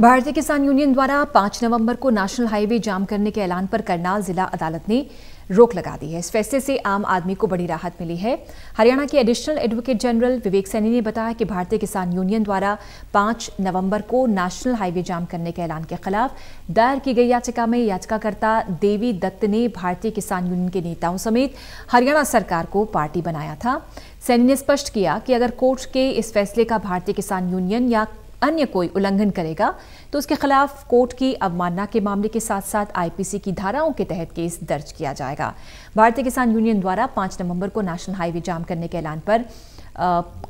भारतीय किसान यूनियन द्वारा पांच नवंबर को नेशनल हाईवे जाम करने के ऐलान पर करनाल जिला अदालत ने रोक लगा दी है इस फैसले से आम आदमी को बड़ी राहत मिली है हरियाणा के additional advocate general Vivek Saini ने बताया कि भारतीय किसान यूनियन द्वारा 5 नवंबर को नेशनल हाईवे जाम करने के ऐलान के खिलाफ दायर की गई याचिका में याचिकाकर्ता देवी दत्त ने भारतीय किसान यूनियन के नेताओं समेत हरियाणा सरकार को पार्टी बनाया था सैनी ने स्पष्ट किया कि अगर कोर्ट के इस फैसले का भारतीय किसान यूनियन या अन्य कोई उल्लंघन करेगा तो उसके खिलाफ कोर्ट की अवमानना के मामले के साथ साथ आईपीसी की धाराओं के तहत केस दर्ज किया जाएगा भारतीय किसान यूनियन द्वारा पांच नवंबर को नेशनल हाईवे जाम करने के ऐलान पर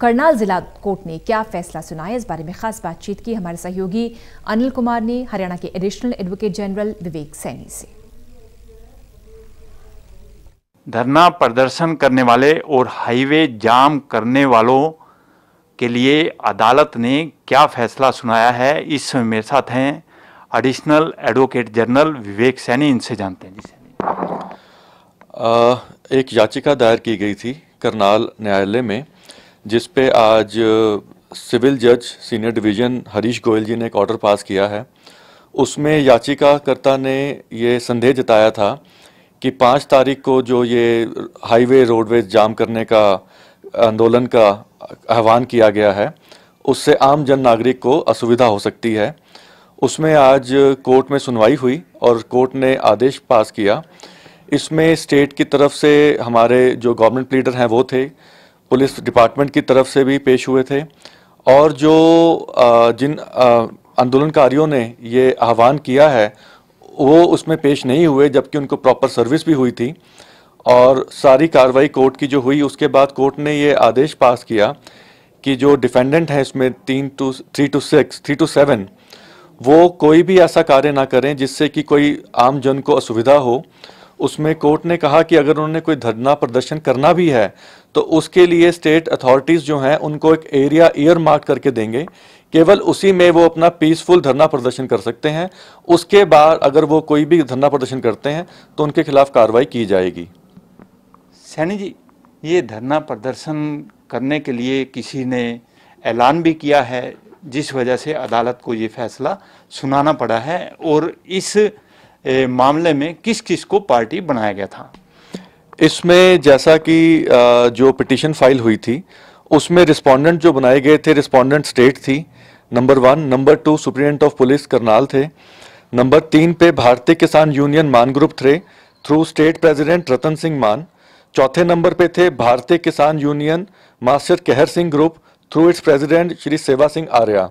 करनाल जिला कोर्ट ने क्या फैसला सुना है इस बारे में खास बातचीत की हमारे सहयोगी अनिल कुमार ने हरियाणा के additional advocate general Vivek Saini से धरना प्रदर्शन करने वाले और हाईवे जाम करने वालों के लिए अदालत ने क्या फैसला सुनाया है इस समय मेरे साथ हैं additional advocate general Vivek Saini इनसे जानते हैं जी सैनी एक याचिका दायर की गई थी करनाल न्यायालय में जिस पे आज सिविल जज सीनियर डिवीजन हरीश गोयल जी ने एक ऑर्डर पास किया है उसमें याचिकाकर्ता ने ये संदेह जताया था कि पाँच तारीख को जो ये हाईवे रोडवेज जाम करने का आंदोलन का आह्वान किया गया है उससे आम जन नागरिक को असुविधा हो सकती है उसमें आज कोर्ट में सुनवाई हुई और कोर्ट ने आदेश पास किया इसमें स्टेट की तरफ से हमारे जो गवर्नमेंट लीडर हैं वो थे पुलिस डिपार्टमेंट की तरफ से भी पेश हुए थे और जो जिन आंदोलनकारियों ने ये आह्वान किया है वो उसमें पेश नहीं हुए जबकि उनको प्रॉपर सर्विस भी हुई थी और सारी कार्रवाई कोर्ट की जो हुई उसके बाद कोर्ट ने ये आदेश पास किया कि जो डिफेंडेंट है इसमें तीन two three two six three two seven वो कोई भी ऐसा कार्य ना करें जिससे कि कोई आम जन को असुविधा हो उसमें कोर्ट ने कहा कि अगर उन्होंने कोई धरना प्रदर्शन करना भी है तो उसके लिए स्टेट अथॉरिटीज़ जो हैं उनको एक एरिया ईयर मार्क करके देंगे केवल उसी में वो अपना पीसफुल धरना प्रदर्शन कर सकते हैं उसके बाद अगर वो कोई भी धरना प्रदर्शन करते हैं तो उनके खिलाफ कार्रवाई की जाएगी सैनी जी ये धरना प्रदर्शन करने के लिए किसी ने ऐलान भी किया है जिस वजह से अदालत को ये फैसला सुनाना पड़ा है और इस मामले में किस किस को पार्टी बनाया गया था इसमें जैसा कि जो पिटीशन फाइल हुई थी उसमें रिस्पोंडेंट जो बनाए गए थे रिस्पोंडेंट स्टेट थी number one number two superintendent of police Karnal थे नंबर तीन पे भारतीय किसान यूनियन मान ग्रुप थे through state president Ratan Singh Mann चौथे नंबर पे थे भारतीय किसान union master Kahar Singh group through its president Shri Seva Singh Arya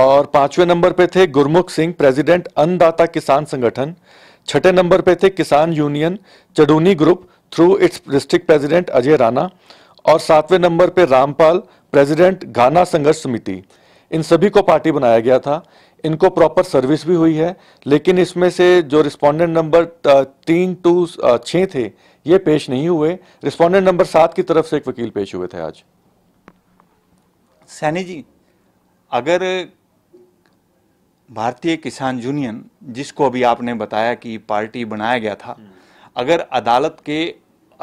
और पांचवें नंबर पे थे गुरमुख सिंह प्रेसिडेंट अन्नदाता किसान संगठन छठे नंबर पे थे Kisan union Chaduni group through its district president Ajay Rana और सातवें नंबर पे रामपाल प्रेसिडेंट घाना संघर्ष समिति इन सभी को पार्टी बनाया गया था इनको प्रॉपर सर्विस भी हुई है लेकिन इसमें से जो रिस्पोंडेंट नंबर तीन टू छः थे ये पेश नहीं हुए रिस्पोंडेंट नंबर सात की तरफ से एक वकील पेश हुए थे आज सैनी जी अगर भारतीय किसान यूनियन जिसको अभी आपने बताया कि पार्टी बनाया गया था अगर अदालत के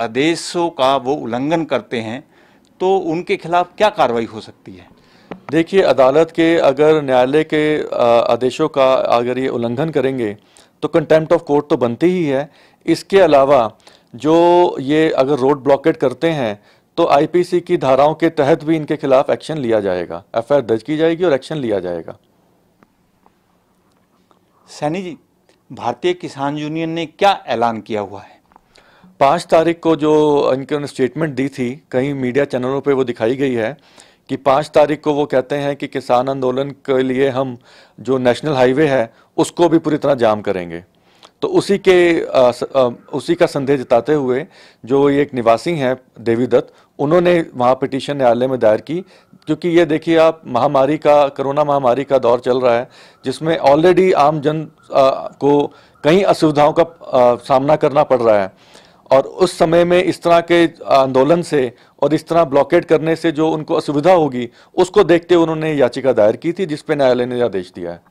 आदेशों का वो उल्लंघन करते हैं तो उनके खिलाफ क्या कार्रवाई हो सकती है देखिए अदालत के अगर न्यायालय के आदेशों का अगर ये उल्लंघन करेंगे तो कंटेम्प्ट ऑफ कोर्ट तो बनती ही है इसके अलावा जो ये अगर रोड ब्लॉकेट करते हैं तो आईपीसी की धाराओं के तहत भी इनके खिलाफ एक्शन लिया जाएगा एफआईआर दर्ज की जाएगी और एक्शन लिया जाएगा सैनी जी भारतीय किसान यूनियन ने क्या ऐलान किया हुआ है पाँच तारीख को जो इनके स्टेटमेंट दी थी कई मीडिया चैनलों पे वो दिखाई गई है कि पाँच तारीख को वो कहते हैं कि किसान आंदोलन के लिए हम जो नेशनल हाईवे है उसको भी पूरी तरह जाम करेंगे तो उसी के आ, आ, उसी का संदेह जताते हुए जो ये एक निवासी हैं देवी दत्त उन्होंने वहाँ पिटिशन न्यायालय में दायर की क्योंकि ये देखिए आप महामारी का कोरोना महामारी का दौर चल रहा है जिसमें ऑलरेडी आम जन आ, को कई असुविधाओं का आ, सामना करना पड़ रहा है और उस समय में इस तरह के आंदोलन से और इस तरह ब्लॉकेट करने से जो उनको असुविधा होगी उसको देखते हुए उन्होंने याचिका दायर की थी जिसपे न्यायालय ने आदेश दिया है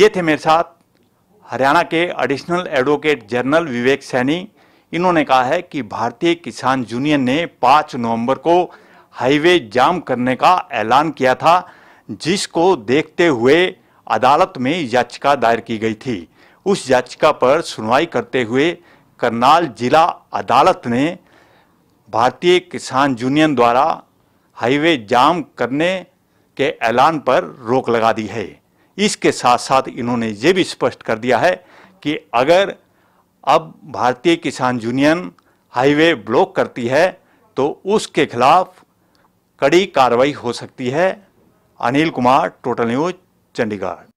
ये थे मेरे साथ हरियाणा के additional advocate general Vivek Saini इन्होंने कहा है कि भारतीय किसान यूनियन ने 5 नवंबर को हाईवे जाम करने का ऐलान किया था जिसको देखते हुए अदालत में याचिका दायर की गई थी उस याचिका पर सुनवाई करते हुए करनाल जिला अदालत ने भारतीय किसान यूनियन द्वारा हाईवे जाम करने के ऐलान पर रोक लगा दी है इसके साथ साथ इन्होंने ये भी स्पष्ट कर दिया है कि अगर अब भारतीय किसान यूनियन हाईवे ब्लॉक करती है तो उसके खिलाफ कड़ी कार्रवाई हो सकती है अनिल कुमार टोटल न्यूज चंडीगढ़